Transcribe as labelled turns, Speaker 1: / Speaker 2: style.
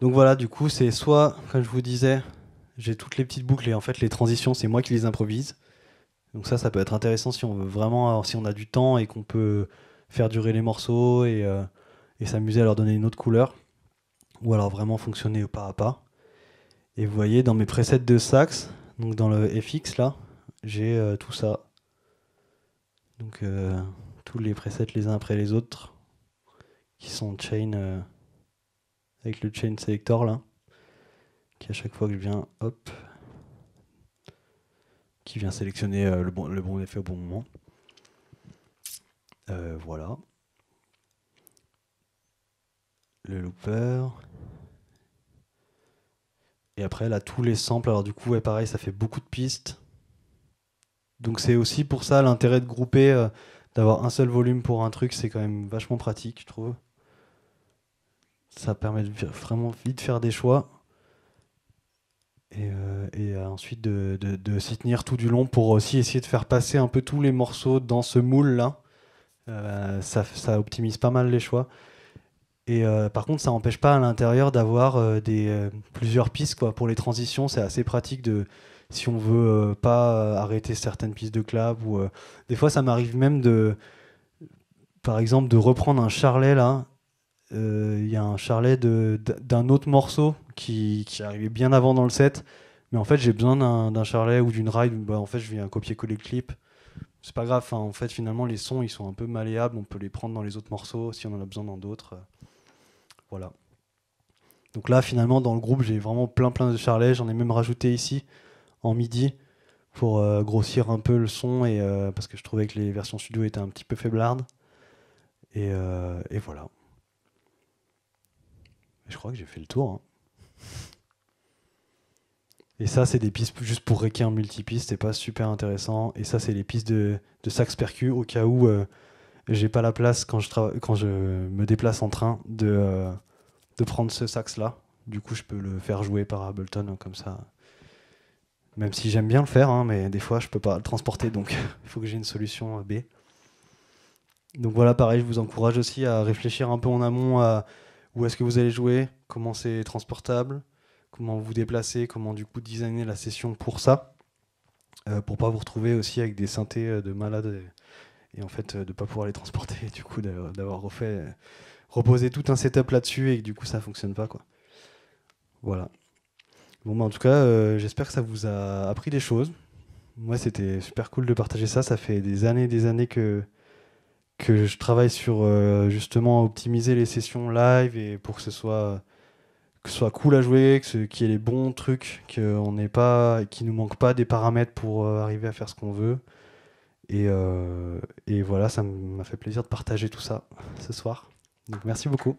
Speaker 1: Donc voilà, du coup, c'est soit, comme je vous disais, j'ai toutes les petites boucles et en fait, les transitions, c'est moi qui les improvise. Donc ça, ça peut être intéressant si on veut vraiment, euh, si on a du temps et qu'on peut faire durer les morceaux euh, et, s'amuser à leur donner une autre couleur. Ou alors vraiment fonctionner au pas à pas. Et vous voyez, dans mes presets de sax, donc dans le FX là, j'ai euh, tout ça. Donc tous les presets les uns après les autres qui sont chain avec le chain selector là, qui à chaque fois que je viens, hop, qui vient sélectionner euh, le, bon, le bon effet au bon moment. Euh, voilà. Le looper. Et après, là, tous les samples. Alors, du coup, pareil, ça fait beaucoup de pistes. Donc, c'est aussi pour ça l'intérêt de grouper, euh, d'avoir un seul volume pour un truc, c'est quand même vachement pratique, je trouve ça permet vraiment vite de faire des choix et, euh, euh, ensuite de, s'y tenir tout du long pour aussi essayer de faire passer un peu tous les morceaux dans ce moule là. Euh, ça, optimise pas mal les choix. Et par contre, ça n'empêche pas à l'intérieur d'avoir des plusieurs pistes quoi. Pour les transitions, c'est assez pratique de si on ne veut pas arrêter certaines pistes de clap ou des fois ça m'arrive même de par exemple de reprendre un charlet là euh, il y a un charlet d'un autre morceau qui, arrivait bien avant dans le set. Mais en fait, j'ai besoin d'un charlet ou d'une ride. Bah, en fait, je viens copier-coller le clip. C'est pas grave. en fait, finalement, les sons, ils sont un peu malléables. On peut les prendre dans les autres morceaux si on en a besoin dans d'autres. Voilà. Donc là, finalement, dans le groupe, j'ai vraiment plein plein de charlets. J'en ai même rajouté ici, en midi, pour euh, grossir un peu le son, et, euh, parce que je trouvais que les versions studio étaient un petit peu faiblardes. et voilà je crois que j'ai fait le tour. Hein. Et ça, c'est des pistes juste pour réquer un multipiste, c'est pas super intéressant. Et ça, c'est les pistes de, de sax percu au cas où euh, j'ai pas la place quand je, quand je me déplace en train de, euh, de prendre ce sax là. Du coup, je peux le faire jouer par Ableton hein, comme ça. Même si j'aime bien le faire, hein, mais des fois, je peux pas le transporter donc il faut que j'ai une solution euh, B. Donc voilà, pareil, je vous encourage aussi à réfléchir un peu en amont à où est-ce que vous allez jouer Comment c'est transportable Comment vous vous déplacez Comment du coup designer la session pour ça Pour euh, Pour pas vous retrouver aussi avec des synthés euh, de malades et, en fait euh, de pas pouvoir les transporter. du coup d'avoir refait reposer tout un setup là-dessus et que du coup ça fonctionne pas quoi. Voilà. Bon bah en tout cas j'espère que ça vous a appris des choses. Moi c'était super cool de partager ça. Ça fait des années et des années que que je travaille sur euh, justement optimiser les sessions live et pour que ce soit que ce soit cool à jouer, qu'il y ait les bons trucs, qu'on n'est pas, qu'il nous manque pas des paramètres pour euh, arriver à faire ce qu'on veut. Et, euh, et voilà, ça m'a fait plaisir de partager tout ça ce soir. Donc merci beaucoup.